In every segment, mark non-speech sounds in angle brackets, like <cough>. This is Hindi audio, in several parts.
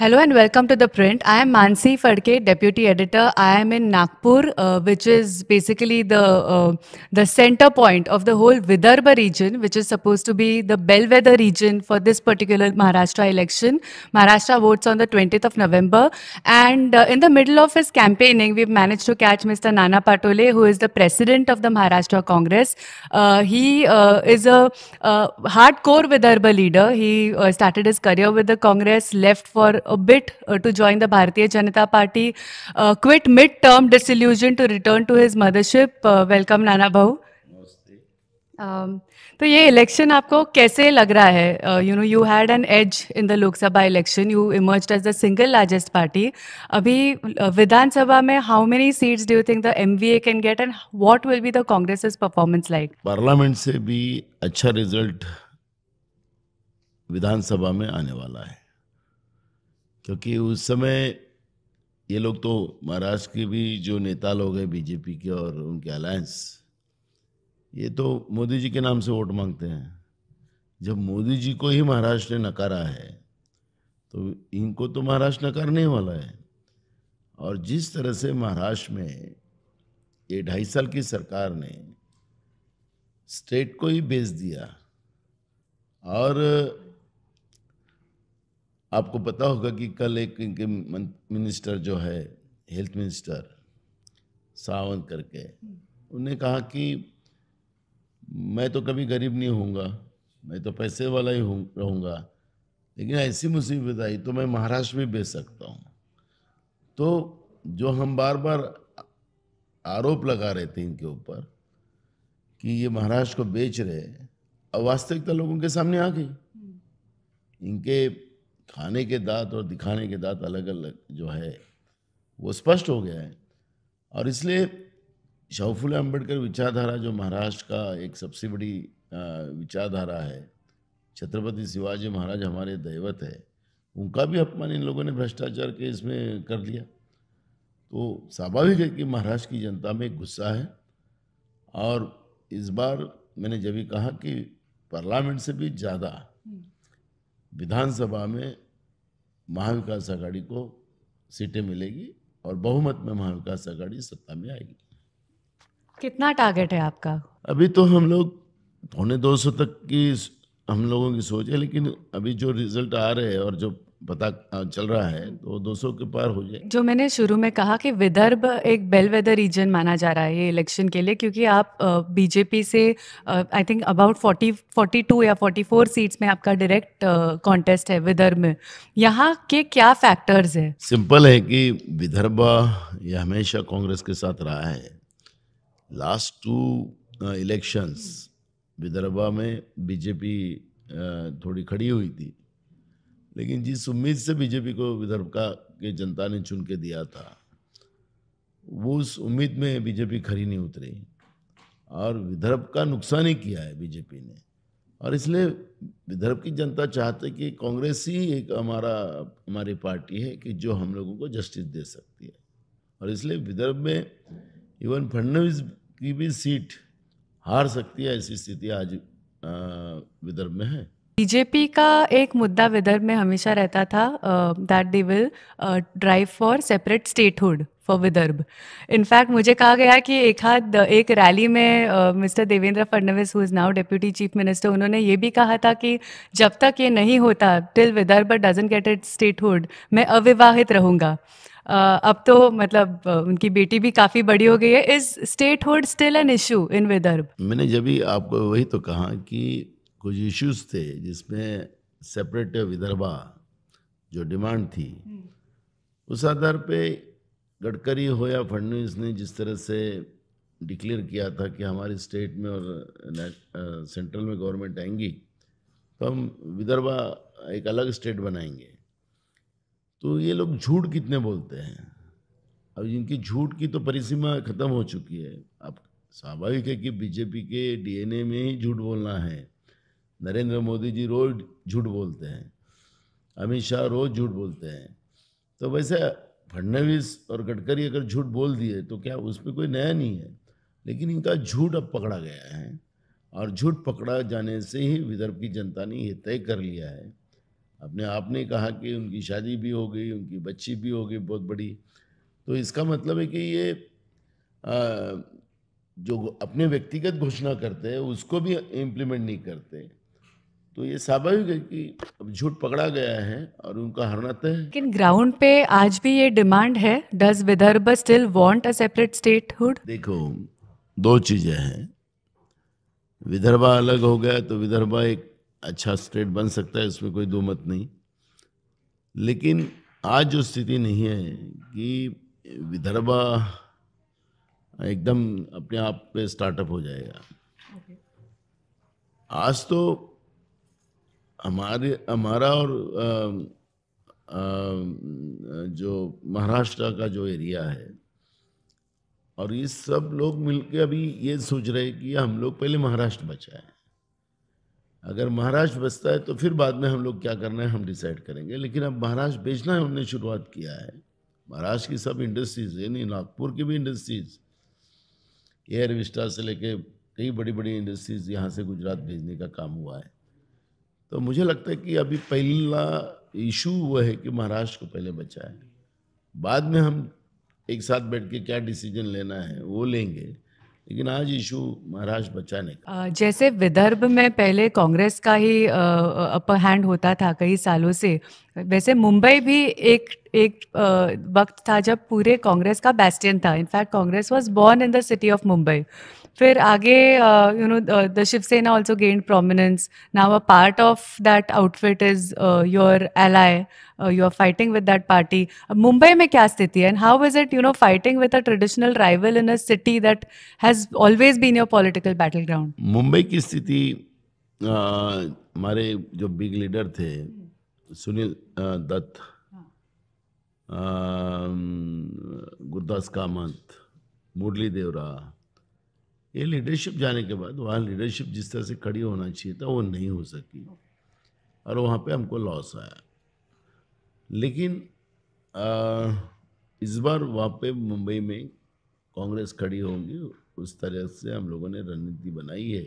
Hello and welcome to The Print. I am Mansi Fadke, Deputy Editor. I am in Nagpur, uh, which is basically the uh, the center point of the whole Vidarbha region, which is supposed to be the bellwether region for this particular Maharashtra election. Maharashtra votes on the 20th of November. And uh, in the middle of his campaigning, we've managed to catch Mr. Nana Patole, who is the President of the Maharashtra Congress. Uh, he uh, is a uh, hardcore Vidarbha leader. He started his career with the Congress, left for bit uh, to join the Bharatiya Janata Party, quit mid-term disillusion to return to his mothership. Uh, welcome, Nana Bahu. Um, तो ये इलेक्शन आपको कैसे लग रहा है you know you had an edge in the Lok Sabha election you emerge as the single largest party अभी uh, विधानसभा में how many seats do you think the M can get and what will be the Congress performance like parliament से भी अच्छा रिजल्ट विधानसभा में आने वाला है क्योंकि उस समय ये लोग तो महाराष्ट्र के भी जो नेता लोग हैं बीजेपी के और उनके अलायंस ये तो मोदी जी के नाम से वोट मांगते हैं जब मोदी जी को ही महाराष्ट्र ने नकारा है तो इनको तो महाराष्ट्र नकारने वाला है और जिस तरह से महाराष्ट्र में ये ढाई साल की सरकार ने स्टेट को ही बेच दिया और आपको पता होगा कि कल एक इनके मिनिस्टर जो है हेल्थ मिनिस्टर सावंत करके उन्हें कहा कि मैं तो कभी गरीब नहीं होऊंगा मैं तो पैसे वाला ही रहूँगा लेकिन ऐसी मुसीबत आई तो मैं महाराष्ट्र में बेच सकता हूँ तो जो हम बार बार आरोप लगा रहे थे इनके ऊपर कि ये महाराष्ट्र को बेच रहे अब वास्तविकता लोगों के सामने आ गई हम्म। इनके खाने के दांत और दिखाने के दांत अलग अलग जो है वो स्पष्ट हो गया है और इसलिए शाहफुल अम्बेडकर विचारधारा जो महाराष्ट्र का एक सबसे बड़ी विचारधारा है छत्रपति शिवाजी महाराज हमारे दैवत है उनका भी अपमान इन लोगों ने भ्रष्टाचार के इसमें कर लिया तो स्वाभाविक है कि महाराष्ट्र की जनता में गुस्सा है और इस बार मैंने जब भी कहा कि पार्लियामेंट से भी ज़्यादा विधानसभा में महाविकास आघाड़ी को सीटें मिलेगी और बहुमत में महाविकास आघाड़ी सत्ता में आएगी कितना टारगेट है आपका अभी तो हम लोग पौने दो सौ तक की हम लोगों की सोच है लेकिन अभी जो रिजल्ट आ रहे हैं और जो पता चल रहा है तो 200 के पार हो जाए जो मैंने शुरू में कहा कि विदर्भ एक बेल वेदर रीजन माना जा रहा है ये इलेक्शन के लिए क्योंकि आप बीजेपी से आई थिंक अबाउट 40 42 या 44 सीट्स में आपका डायरेक्ट कॉन्टेस्ट है विदर्भ में यहाँ के क्या फैक्टर्स है सिंपल है कि विदर्भ ये हमेशा कांग्रेस के साथ रहा है लास्ट टू इलेक्शंस विदर्भा में बीजेपी थोड़ी खड़ी हुई थी लेकिन जिस उम्मीद से बीजेपी को विदर्भ का के जनता ने चुन के दिया था वो उस उम्मीद में बीजेपी खरी नहीं उतरी और विदर्भ का नुकसान ही किया है बीजेपी ने और इसलिए विदर्भ की जनता चाहते कि कांग्रेस ही एक हमारा हमारी पार्टी है कि जो हम लोगों को जस्टिस दे सकती है और इसलिए विदर्भ में इवन फडनवीस की भी सीट हार सकती है ऐसी स्थिति आज विदर्भ में है बीजेपी का एक मुद्दा विदर्भ में हमेशा रहता था that they will drive for separate statehood for Vidarbha in fact मुझे कहा गया कि एक हाथ एक रैली में mister Devendra Fadnavis who is now deputy chief minister उन्होंने ये भी कहा था कि जब तक ये नहीं होता till Vidarbha doesn't get it statehood मैं अविवाहित रहूँगा Uh, अब तो मतलब उनकी बेटी भी काफी बड़ी हो गई है is statehood still an issue in Vidarbha मैंने जब भी आपको वही तो कहा कि कुछ इश्यूज थे जिसमें सेपरेट विदर्भा जो डिमांड थी हम्म। उस आधार पे गडकरी हो या फडनवीस ने जिस तरह से डिक्लेयर किया था कि हमारे स्टेट में और सेंट्रल में गवर्नमेंट आएंगी तो हम विदर्भा एक अलग स्टेट बनाएंगे तो ये लोग झूठ कितने बोलते हैं अब इनकी झूठ की तो परिसीमा ख़त्म हो चुकी है अब स्वाभाविक है कि बीजेपी के डीएनए में ही झूठ बोलना है नरेंद्र मोदी जी रोज झूठ बोलते हैं अमित शाह रोज झूठ बोलते हैं तो वैसे फडनवीस और गडकरी अगर झूठ बोल दिए तो क्या उसमें कोई नया नहीं है लेकिन इनका झूठ अब पकड़ा गया है और झूठ पकड़ा जाने से ही विदर्भ की जनता ने ये तय कर लिया है अपने आप ने कहा कि उनकी शादी भी हो गई उनकी बच्ची भी हो गई बहुत बड़ी तो इसका मतलब है कि ये आ, जो अपने व्यक्तिगत घोषणा करते हैं उसको भी इम्प्लीमेंट नहीं करते तो ये स्वाभाविक है कि अब झूठ पकड़ा गया है और उनका हरना तय है लेकिन ग्राउंड पे आज भी ये डिमांड है does Vidarbha still want a separate hood देखो दो चीजें हैं विदर्भा अलग हो गया तो विदर्भा एक अच्छा स्टेट बन सकता है इसमें कोई दो मत नहीं लेकिन आज जो स्थिति नहीं है कि विदर्भा एकदम अपने आप पे स्टार्टअप हो जाएगा आज तो हमारे हमारा और आ, आ, जो महाराष्ट्र का जो एरिया है और ये सब लोग मिलके अभी ये सोच रहे कि हम लोग पहले महाराष्ट्र बचाए अगर महाराष्ट्र बचता है तो फिर बाद में हम लोग क्या करना है हम डिसाइड करेंगे लेकिन अब महाराष्ट्र बेचना है हमने शुरुआत किया है महाराष्ट्र की सब इंडस्ट्रीज यानी नागपुर की भी इंडस्ट्रीज एयर विस्टा से लेके कई बड़ी बड़ी इंडस्ट्रीज यहाँ से गुजरात भेजने का काम हुआ है तो मुझे लगता है कि अभी पहला इशू वह है कि महाराष्ट्र को पहले बचाए बाद में हम एक साथ बैठ के क्या डिसीजन लेना है वो लेंगे लेकिन आज इशू महाराष्ट्र बचाने का जैसे विदर्भ में पहले कांग्रेस का ही अपर हैंड होता था कई सालों से वैसे मुंबई भी एक एक वक्त था जब पूरे कांग्रेस का बेस्टियन था in fact Congress was born in the city of Mumbai फिर आगे you know the Shiv Sena also gain prominence now a part of that outfit is your ally you are fighting with that party Mumbai में क्या स्थिति है and how is it you know fighting with a traditional rival in a city that has always been your political battle ground Mumbai की स्थिति हमारे जो बिग लीडर थे सुनील दत्त गुरदास कामत मुरली देवरा ये लीडरशिप जाने के बाद वहाँ लीडरशिप जिस तरह से खड़ी होना चाहिए था वो नहीं हो सकी और वहाँ पे हमको लॉस आया लेकिन आ, इस बार वहाँ पे मुंबई में कांग्रेस खड़ी होगी उस तरह से हम लोगों ने रणनीति बनाई है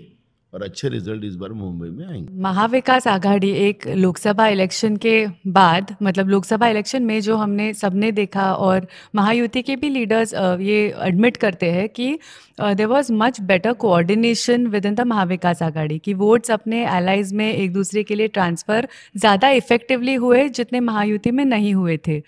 और अच्छे रिजल्ट इस बार मुंबई में आएंगे महाविकास आघाड़ी एक लोकसभा इलेक्शन के बाद मतलब लोकसभा इलेक्शन में जो हमने सबने देखा और महायुति के भी लीडर्स ये एडमिट करते हैं कि there was much better coordination within the Maha Vikas Aghadi कि वोट्स अपने एलाइज में एक दूसरे के लिए ट्रांसफ़र ज़्यादा इफेक्टिवली हुए जितने महायुति में नहीं हुए थे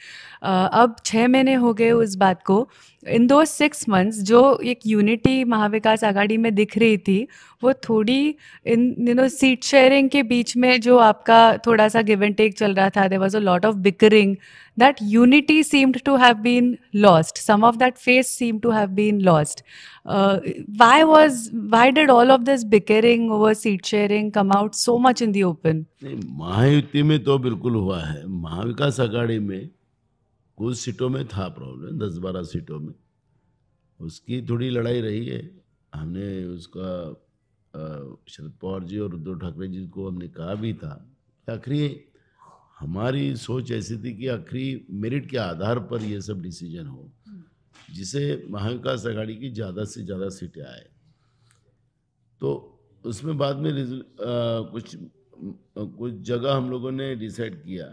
अब छः महीने हो गए उस बात को इन दो सिक्स मंथ्स जो एक यूनिटी महाविकास आघाड़ी में दिख रही थी वो थोड़ी in you know seat sharing के बीच में जो आपका थोड़ा सा गिव एंड टेक चल रहा था there was a lot of bickering that unity seemed to have been lost some of that face seem to have been lost why was why did all of this bickering over seat sharing come out so much in the open Mahayuti में तो बिल्कुल हुआ है महाविकास आघाड़ी में कुछ सीटों में था प्रॉब्लम दस बारह सीटों में उसकी थोड़ी लड़ाई रही है हमने उसका शरद पवार जी और उद्धव ठाकरे जी को हमने कहा भी था आखिरी हमारी सोच ऐसी थी कि आखिरी मेरिट के आधार पर यह सब डिसीजन हो जिसे महाविकास अघाड़ी की ज़्यादा से ज़्यादा सीटें आए तो उसमें बाद में आ, कुछ कुछ जगह हम लोगों ने डिसाइड किया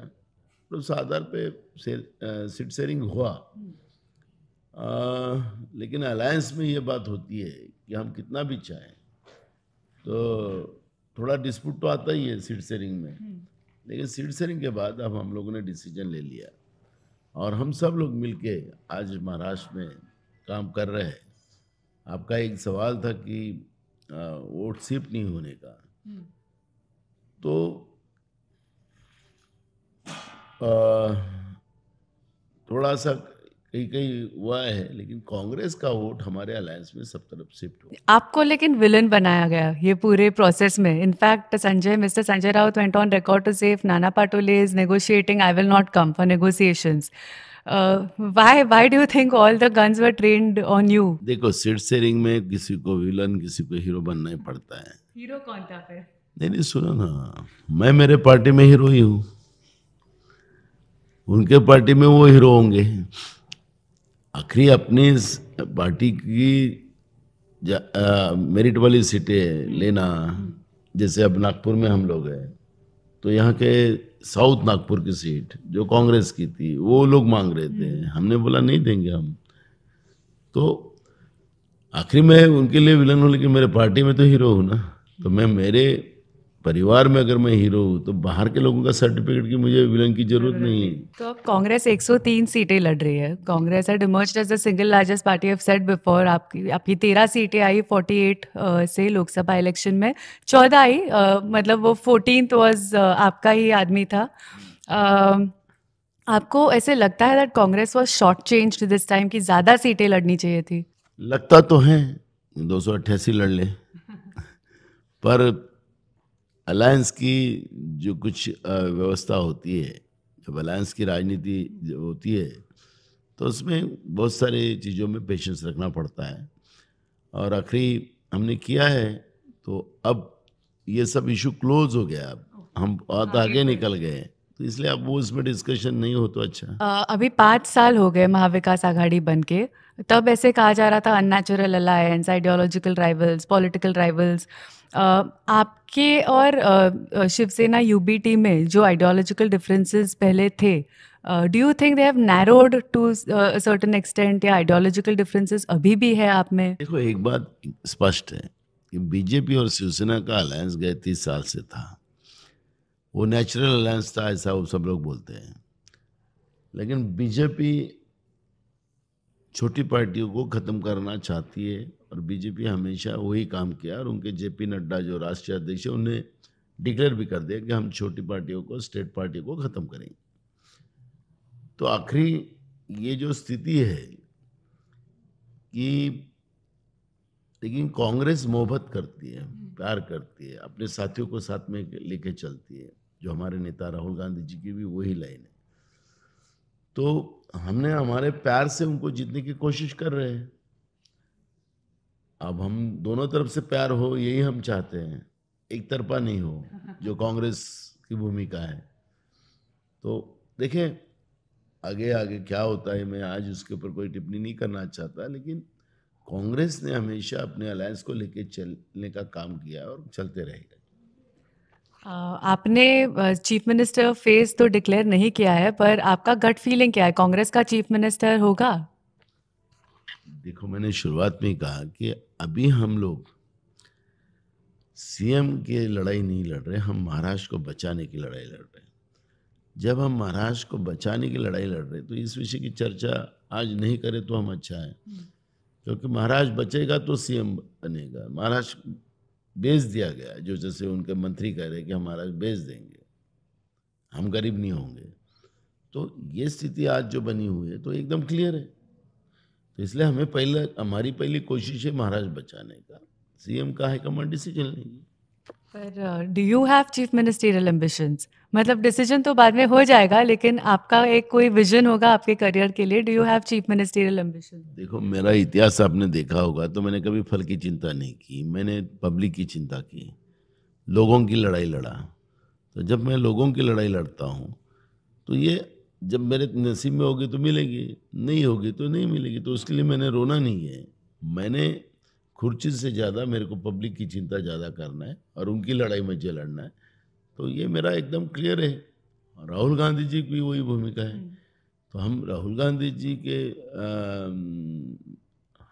मतलब सौ हज़ार पे सीट शेयरिंग हुआ आ, लेकिन अलायंस में ये बात होती है कि हम कितना भी चाहें तो थोड़ा डिस्प्यूट तो आता ही है सीट शेयरिंग में हम्म। लेकिन सीट शेयरिंग के बाद अब हम लोगों ने डिसीजन ले लिया और हम सब लोग मिलके आज महाराष्ट्र में काम कर रहे हैं आपका एक सवाल था कि वोट सिप नहीं होने का हम्म। तो थोड़ा सा कहीं कहीं हुआ है लेकिन कांग्रेस का वोट हमारे अलायंस में सब तरफ शिफ्ट हो आपको लेकिन विलन बनाया गया ये पूरे प्रोसेस में in fact Sanjay mister Sanjay Raut went on record to say Nana Patole is negotiating I will not come for negotiation why why do think all the guns were trained on you देखो सीट शेयरिंग में किसी को विलन किसी को हीरो बनना ही पड़ता है हीरो कौन था फिर नहीं नहीं सुनो ना मैं मेरे पार्टी में हीरो ही हूँ उनके पार्टी में वो हीरो होंगे आखिरी अपनी पार्टी की मेरिट वाली सीटें लेना जैसे अब नागपुर में हम लोग हैं तो यहाँ के साउथ नागपुर की सीट जो कांग्रेस की थी वो लोग मांग रहे थे हम्म। हमने बोला नहीं देंगे हम तो आखिरी में उनके लिए विलन होने की मेरे पार्टी में तो हीरो हूँ ना तो मैं मेरे परिवार में अगर मैं हीरो हूँ तो बाहर के लोगों का सर्टिफिकेट की मुझे विलन की जरूरत नहीं है तो अब कांग्रेस 103 सीटें लड़ रही है Congress had emerged as the single largest party of set before आपकी आपकी 13 सीटें आई 48 से लोकसभा इलेक्शन में 14 आई मतलब वो फोर्टीन वाज आपका ही आदमी था आपको ऐसे लगता है that Congress was short change this time की ज़्यादा सीटें लड़नी चाहिए थी लगता तो है दो लड़ ले पर अलायंस की जो कुछ व्यवस्था होती है जब अलायंस की राजनीति होती है तो उसमें बहुत सारे चीज़ों में पेशेंस रखना पड़ता है और आखिरी हमने किया है तो अब ये सब इशू क्लोज हो गया अब हम बहुत आगे निकल गए तो इसलिए अब वो इसमें डिस्कशन नहीं हो तो अच्छा आ, अभी पाँच साल हो गए महाविकास आघाड़ी बन के तब ऐसे कहा जा रहा था unnatural alliance ideological rivals political rivals आपके और शिवसेना यूबीटी में जो आइडियोलॉजिकल डिफरेंसेस पहले थे do you think they have narrowed to certain extent या आइडियोलॉजिकल डिफरेंसेस अभी भी है आप में देखो एक बात स्पष्ट है कि बीजेपी और शिवसेना का अलायंस गए तीस साल से था वो नेचुरल अलायंस था ऐसा वो सब लोग बोलते हैं लेकिन बीजेपी छोटी पार्टियों को ख़त्म करना चाहती है और बीजेपी हमेशा वही काम किया और उनके जेपी नड्डा जो राष्ट्रीय अध्यक्ष हैं उन्हें डिक्लेयर भी कर दिया कि हम छोटी पार्टियों को स्टेट पार्टी को ख़त्म करेंगे तो आखिरी ये जो स्थिति है कि लेकिन कांग्रेस मोहब्बत करती है हम्म। प्यार करती है अपने साथियों को साथ में लेके चलती है जो हमारे नेता राहुल गांधी जी की भी वही लाइन है तो हमने हमारे प्यार से उनको जीतने की कोशिश कर रहे हैं अब हम दोनों तरफ से प्यार हो यही हम चाहते हैं एक तरफा नहीं हो <laughs> जो कांग्रेस की भूमिका है तो देखें आगे आगे क्या होता है मैं आज उसके ऊपर कोई टिप्पणी नहीं करना चाहता लेकिन कांग्रेस ने हमेशा अपने अलायंस को लेकर चलने का काम किया और चलते रहेगा आपने चीफ मिनिस्टर फेस तो डिक्लेयर नहीं किया है पर आपका गट फीलिंग क्या है कांग्रेस का चीफ मिनिस्टर होगा देखो मैंने शुरुआत में कहा कि अभी हम लोग सीएम की लड़ाई नहीं लड़ रहे हम महाराष्ट्र को बचाने की लड़ाई लड़ रहे हैं जब हम महाराष्ट्र को बचाने की लड़ाई लड़ रहे हैं तो इस विषय की चर्चा आज नहीं करें तो हम अच्छा है हम्म। क्योंकि महाराष्ट्र बचेगा तो सीएम बनेगा महाराष्ट्र बेच दिया गया जो जैसे उनके मंत्री कह रहे कि हम महाराष्ट्र बेच देंगे हम गरीब नहीं होंगे तो ये स्थिति आज जो बनी हुई है तो एकदम क्लियर है तो इसलिए हमें पहले हमारी पहली कोशिश है महाराज बचाने का सीएम का है कमांड डिसीजन लेंगे पर do you have chief ministerial ambitions मतलब डिसीजन तो बाद में हो जाएगा लेकिन आपका एक कोई विजन होगा आपके करियर के लिए do you have chief ministerial ambition देखो मेरा इतिहास आपने देखा होगा तो मैंने कभी फल की चिंता नहीं की मैंने पब्लिक की चिंता की लोगों की लड़ाई लड़ा तो जब मैं लोगों की लड़ाई लड़ता हूँ तो ये जब मेरे नसीब में होगी तो मिलेगी नहीं होगी तो नहीं मिलेगी तो उसके लिए मैंने रोना नहीं है मैंने खुर्ची से ज़्यादा मेरे को पब्लिक की चिंता ज़्यादा करना है और उनकी लड़ाई में मुझे लड़ना है तो ये मेरा एकदम क्लियर है राहुल गांधी जी की वही भूमिका है हम्म। तो हम राहुल गांधी जी के आ,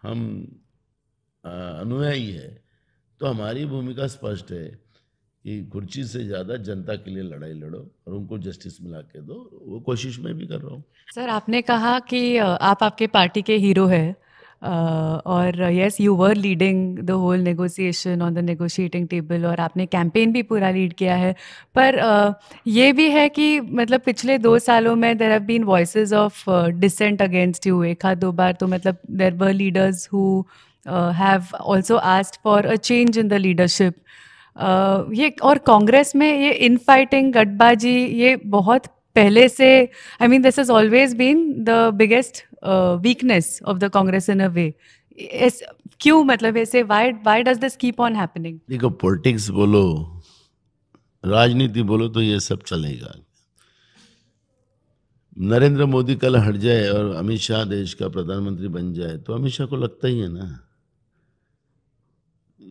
हम अनुयायी है तो हमारी भूमिका स्पष्ट है कि कुर्सी से ज़्यादा जनता के लिए लड़ाई लड़ो और उनको जस्टिस मिला के दो वो कोशिश में भी कर रहा हूँ सर आपने कहा कि आप आपके पार्टी के हीरो हैं और yes you were leading the whole negotiation on the negotiating table और आपने कैंपेन भी पूरा लीड किया है पर uh, ये भी है कि मतलब पिछले दो सालों में there have been voice of dissent against you एक हाथ दो बार तो मतलब there were leaders who have also asked for a change in the leadership ये और कांग्रेस में ये इन फाइटिंग गटबाजी ये बहुत पहले से I mean this is always been the biggest weakness of the Congress in a way क्यों मतलब ऐसे why why does this keep on happening देखो पॉलिटिक्स बोलो राजनीति बोलो तो ये सब चलेगा नरेंद्र मोदी कल हट जाए और अमित शाह देश का प्रधानमंत्री बन जाए तो अमित शाह को लगता ही है ना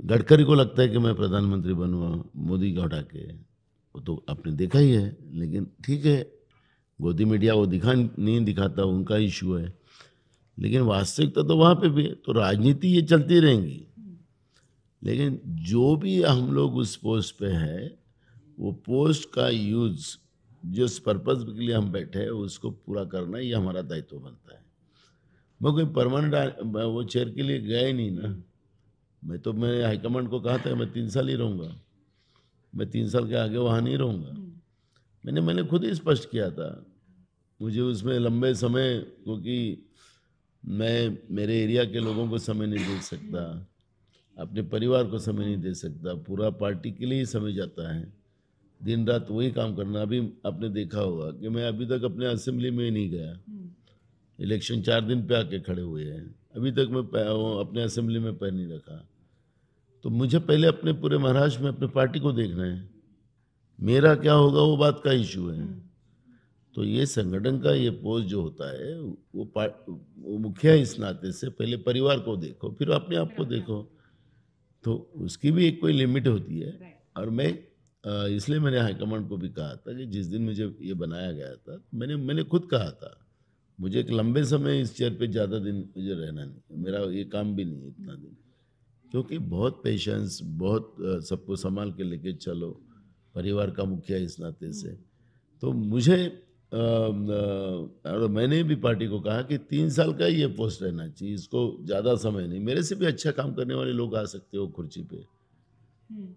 गडकरी को लगता है कि मैं प्रधानमंत्री बनूँ मोदी को हटा के वो तो आपने देखा ही है लेकिन ठीक है गोदी मीडिया वो दिखा नहीं दिखाता उनका इशू है लेकिन वास्तविकता तो वहाँ पे भी है तो राजनीति ये चलती रहेंगी लेकिन जो भी हम लोग उस पोस्ट पे हैं वो पोस्ट का यूज़ जिस पर्पज़ के लिए हम बैठे हैं उसको पूरा करना ये हमारा दायित्व बनता है मैं कोई परमानेंट वो चेयर के लिए गए नहीं ना मैं तो मैंने हाईकमांड को कहा था मैं तीन साल ही रहूँगा मैं तीन साल के आगे वहाँ नहीं रहूँगा हम्म। मैंने मैंने खुद ही स्पष्ट किया था मुझे उसमें लंबे समय क्योंकि मैं मेरे एरिया के लोगों को समय नहीं दे सकता अपने परिवार को समय नहीं दे सकता पूरा पार्टी के लिए ही समय जाता है दिन रात वही काम करना अभी आपने देखा होगा कि मैं अभी तक अपने असेंबली में ही नहीं गया हम्म। इलेक्शन चार दिन पे आके खड़े हुए हैं अभी तक मैं अपने असेंबली में पैर नहीं रखा तो मुझे पहले अपने पूरे महाराष्ट्र में अपने पार्टी को देखना है मेरा क्या होगा वो बात का इशू है हम्म। तो ये संगठन का ये पोज जो होता है वो वो मुखिया इस नाते से पहले परिवार को देखो फिर अपने आप को देखो तो उसकी भी एक कोई लिमिट होती है और मैं इसलिए मैंने हाईकमांड को भी कहा था कि जिस दिन मुझे ये बनाया गया था मैंने मैंने खुद कहा था मुझे एक लंबे समय इस चेयर पे ज़्यादा दिन मुझे रहना नहीं मेरा ये काम भी नहीं है इतना दिन क्योंकि बहुत पेशेंस बहुत सबको संभाल के लेके चलो परिवार का मुखिया इस नाते हम्म। से तो मुझे आ, और मैंने भी पार्टी को कहा कि तीन साल का ये पोस्ट रहना चाहिए इसको ज़्यादा समय नहीं मेरे से भी अच्छा काम करने वाले लोग आ सकते हो कुर्सी पे हम्म।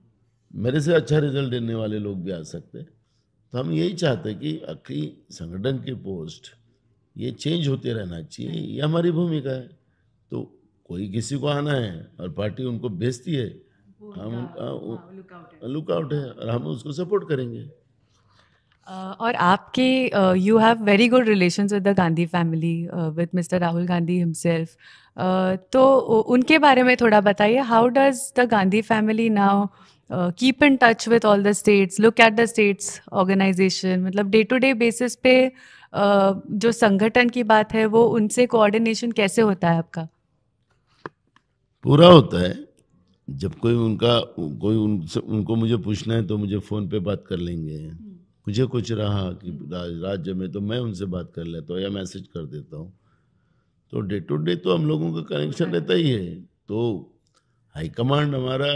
मेरे से अच्छा रिजल्ट देने वाले लोग भी आ सकते तो हम यही चाहते हैं कि अखिल संगठन के पोस्ट ये चेंज होते रहना चाहिए हाँ। ये हमारी भूमिका है तो कोई किसी को आना है और पार्टी उनको भेजती है हम हाँ, उनका लुकआउट हाँ, है और हम उसको सपोर्ट करेंगे Uh, और आपके you have very good relation with the Gandhi family with mister Rahul Gandhi himself तो उनके बारे में थोड़ा बताइए how does the Gandhi family now keep in touch with all the states look at the states organisation मतलब डे टू डे बेसिस पे uh, जो संगठन की बात है वो उनसे कोऑर्डिनेशन कैसे होता है आपका पूरा होता है जब कोई उनका कोई उनसे उनको मुझे पूछना है तो मुझे फ़ोन पे बात कर लेंगे मुझे कुछ रहा कि राज्य में तो मैं उनसे बात कर लेता हूँ या मैसेज कर देता हूँ तो डे टू डे तो हम लोगों का कनेक्शन रहता ही है तो हाईकमांड हमारा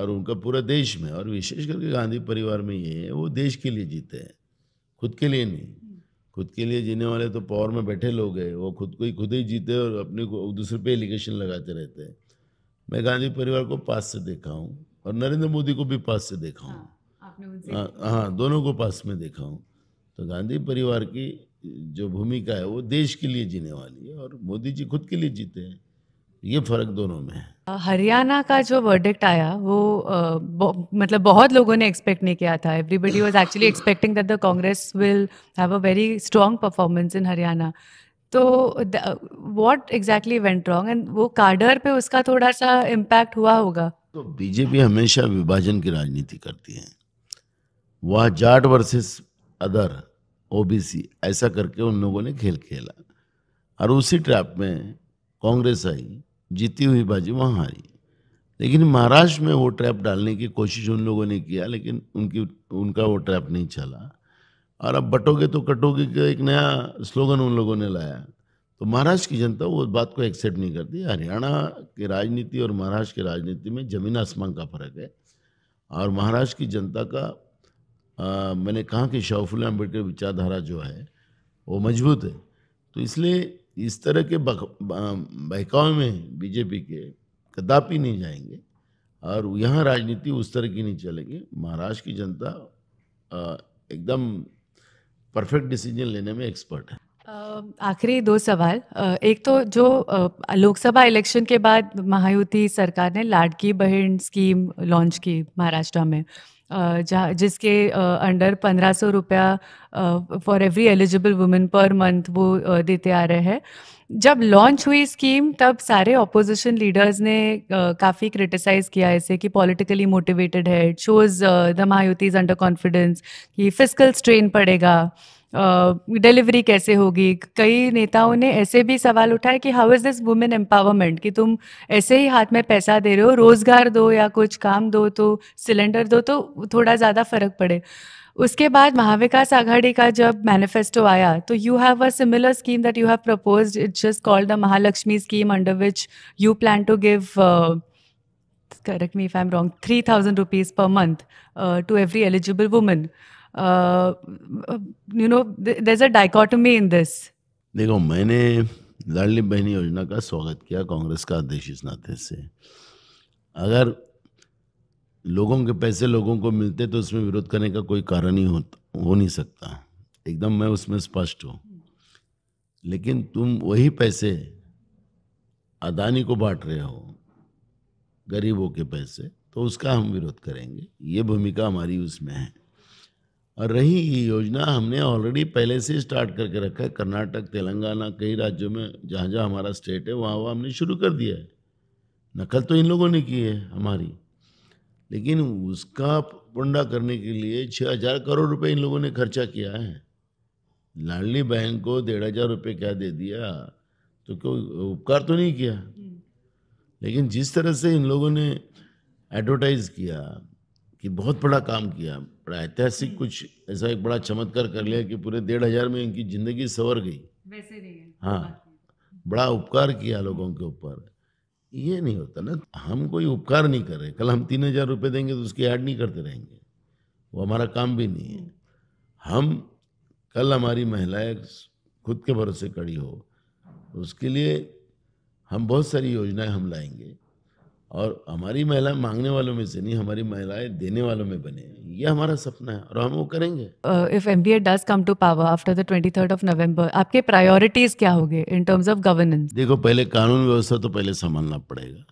और उनका पूरा देश में और विशेष करके गांधी परिवार में ये है वो देश के लिए जीते हैं खुद के लिए नहीं खुद के लिए जीने वाले तो पावर में बैठे लोग हैं वो खुद को ही खुद ही जीते और अपने को दूसरे पे एलिगेशन लगाते रहते हैं मैं गांधी परिवार को पास से देखा हूँ और नरेंद्र मोदी को भी पास से देखा हूँ हाँ, हाँ, हाँ दोनों को पास में देखा हूँ तो गांधी परिवार की जो भूमिका है वो देश के लिए जीने वाली है और मोदी जी खुद के लिए जीते हैं ये फर्क दोनों में है हरियाणा का जो वर्डिक्ट आया वो uh, मतलब बहुत लोगों ने एक्सपेक्ट नहीं किया था everybody was actually expecting that the Congress will have a very strong performance in Haryana तो what exactly went wrong and वो कार्डर पे उसका थोड़ा सा इम्पैक्ट हुआ होगा तो बीजेपी हमेशा विभाजन की राजनीति करती है वह जाट वर्सेस अदर ओबीसी ऐसा करके उन लोगों ने खेल खेला और उसी ट्रैप में कांग्रेस आई जीती हुई बाजी वहाँ हारी लेकिन महाराष्ट्र में वो ट्रैप डालने की कोशिश उन लोगों ने किया लेकिन उनकी उनका वो ट्रैप नहीं चला और अब बटोगे तो कटोगे का एक नया स्लोगन उन लोगों ने लाया तो महाराष्ट्र की जनता वो बात को एक्सेप्ट नहीं करती हरियाणा की राजनीति और महाराष्ट्र की राजनीति में जमीन आसमान का फर्क है और महाराष्ट्र की जनता का आ, मैंने कहा कि शाहफुल अम्बेडकर विचारधारा जो है वो मजबूत है तो इसलिए इस तरह के बहकाव में बीजेपी के कदापि नहीं जाएंगे और यहाँ राजनीति उस तरह की नहीं चलेगी महाराष्ट्र की जनता एकदम परफेक्ट डिसीजन लेने में एक्सपर्ट है आखिरी दो सवाल एक तो जो लोकसभा इलेक्शन के बाद महायुति सरकार ने लाडकी बहन स्कीम लॉन्च की महाराष्ट्र में जहाँ जिसके अंडर पंद्रह सौ रुपया for every eligible women per month वो देते आ रहे हैं जब लॉन्च हुई स्कीम तब सारे ऑपोजिशन लीडर्स ने काफ़ी क्रिटिसाइज़ किया इसे कि पॉलिटिकली मोटिवेटेड है इट शोज़ द मायूतीज अंडर कॉन्फिडेंस कि फिजिकल स्ट्रेन पड़ेगा डिलीवरी कैसे होगी कई नेताओं ने ऐसे भी सवाल उठाए कि how is this women empowerment कि तुम ऐसे ही हाथ में पैसा दे रहे हो रोजगार दो या कुछ काम दो तो सिलेंडर दो तो थोड़ा ज़्यादा फर्क पड़े उसके बाद महाविकास आघाड़ी का जब मैनिफेस्टो आया तो you have a similar scheme that you have propose it's just called the Mahalakshmi scheme under which you plan to give me if I am wrong three thousand rupees per month to every eligible women you know there a dichotomy in this देखो मैंने लाडली बहन योजना का स्वागत किया कांग्रेस का अध्यक्ष इस नाते से अगर लोगों के पैसे लोगों को मिलते तो उसमें विरोध करने का कोई कारण ही हो, हो नहीं सकता एकदम मैं उसमें स्पष्ट हूँ लेकिन तुम वही पैसे अदानी को बांट रहे हो गरीबों के पैसे तो उसका हम विरोध करेंगे ये भूमिका हमारी उसमें है और रही ये योजना हमने ऑलरेडी पहले से स्टार्ट करके रखा है कर्नाटक तेलंगाना कई राज्यों में जहाँ जहाँ हमारा स्टेट है वहाँ वहाँ हमने शुरू कर दिया है नकल तो इन लोगों ने की है हमारी लेकिन उसका पुंडा करने के लिए छः हज़ार करोड़ रुपए इन लोगों ने खर्चा किया है लाडली बहन को डेढ़ हज़ार रुपये क्या दे दिया तो क्यों उपकार तो नहीं किया हम्म। लेकिन जिस तरह से इन लोगों ने एडवर्टाइज़ किया कि बहुत बड़ा काम किया बड़ा ऐतिहासिक कुछ ऐसा एक बड़ा चमत्कार कर लिया कि पूरे डेढ़ हजार में इनकी जिंदगी संवर गई वैसे नहीं है हाँ बड़ा उपकार किया लोगों के ऊपर ये नहीं होता ना हम कोई उपकार नहीं कर रहे कल हम तीन हजार रुपये देंगे तो उसकी ऐड नहीं करते रहेंगे वो हमारा काम भी नहीं है हम कल हमारी महिलाएं खुद के भरोसे खड़ी हो उसके लिए हम बहुत सारी योजनाएं हम लाएंगे और हमारी महिलाएं मांगने वालों में से नहीं हमारी महिलाएं देने वालों में बने ये हमारा सपना है और हम वो करेंगे if M B A does come to power after the twenty third of November आपके प्रायोरिटीज क्या होंगे इन टर्म्स ऑफ गवर्नेंस देखो पहले कानून व्यवस्था तो पहले संभालना पड़ेगा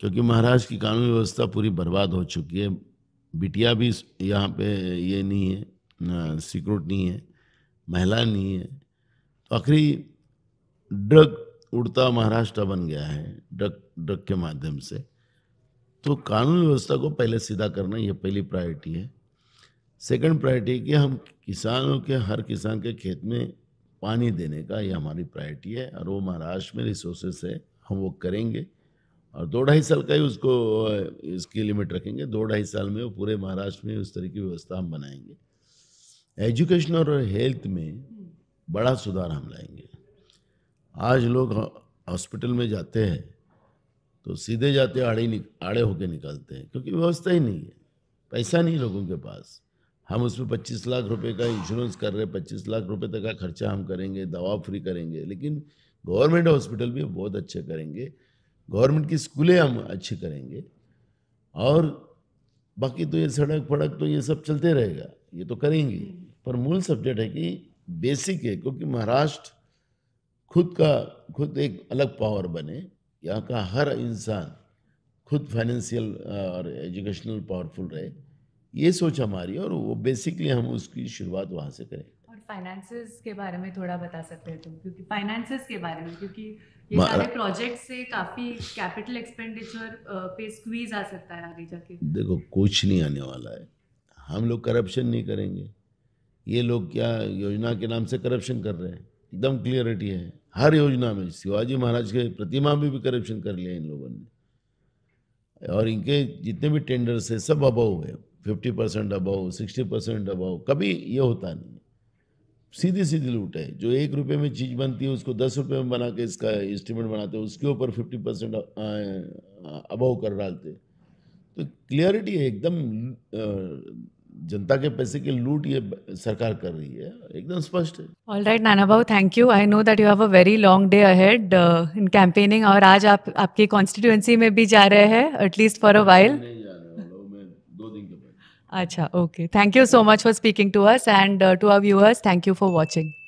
क्योंकि महाराष्ट्र की कानून व्यवस्था पूरी बर्बाद हो चुकी है बिटिया भी यहाँ पे ये नहीं है सिक्योरिट नहीं है महिला नहीं है तो आखिरी ड्रग उड़ता महाराष्ट्र बन गया है ड्रग ड्रग के माध्यम से तो कानून व्यवस्था को पहले सीधा करना यह पहली प्रायोरिटी है सेकंड प्रायोरिटी कि हम किसानों के हर किसान के खेत में पानी देने का ये हमारी प्रायोरिटी है और वो महाराष्ट्र में रिसोर्सेस है हम वो करेंगे और दो ढाई साल का ही उसको इसकी लिमिट रखेंगे दो ढाई साल में वो पूरे महाराष्ट्र में उस तरह की व्यवस्था हम बनाएंगे एजुकेशन और हेल्थ में बड़ा सुधार हम लाएंगे आज लोग हॉस्पिटल में जाते हैं तो सीधे जाते आड़े आड़े होके निकालते हैं क्योंकि व्यवस्था ही नहीं है पैसा नहीं लोगों के पास हम उसमें पच्चीस लाख रुपए का इंश्योरेंस कर रहे हैं पच्चीस लाख रुपए तक का खर्चा हम करेंगे दवा फ्री करेंगे लेकिन गवर्नमेंट हॉस्पिटल भी बहुत अच्छे करेंगे गवर्नमेंट की स्कूलें हम अच्छे करेंगे और बाकी तो ये सड़क फड़क तो ये सब चलते रहेगा ये तो करेंगे पर मूल सब्जेक्ट है कि बेसिक है क्योंकि महाराष्ट्र खुद का खुद एक अलग पावर बने यहाँ का हर इंसान खुद फाइनेंशियल और एजुकेशनल पावरफुल रहे ये सोच हमारी और वो बेसिकली हम उसकी शुरुआत वहाँ से करें और फाइनेंसेस के बारे में थोड़ा बता सकते हैं तुम क्योंकि फाइनेंसेस के बारे में क्योंकि ये सारे प्रोजेक्ट से काफ़ी कैपिटल एक्सपेंडिचर पे स्क्वीज आ सकता है आगे जाके देखो कुछ नहीं आने वाला है हम लोग करप्शन नहीं करेंगे ये लोग क्या योजना के नाम से करप्शन कर रहे हैं एकदम क्लियरिटी है हर योजना में शिवाजी महाराज के प्रतिमा में भी करप्शन कर लिया इन लोगों ने और इनके जितने भी टेंडर्स है सब अबव है fifty percent above sixty percent above कभी ये होता नहीं सीधी सीधी लूट है जो एक रुपये में चीज़ बनती है उसको दस रुपये में बना के इसका एस्टिमेट बनाते हैं उसके ऊपर फिफ्टी परसेंट अबव कर डालते तो क्लियरिटी है एकदम जनता के पैसे की लूट ये सरकार कर रही है एकदम स्पष्ट है all right Nana Bhau thank you I know that you have a very long day ahead in campaigning और आज आप आपकी कॉन्स्टिट्यूएंसी में भी जा रहे हैं एटलीस्ट फॉर अ वाइल अच्छा okay thank you so much for speaking to us and to our viewers thank you for watching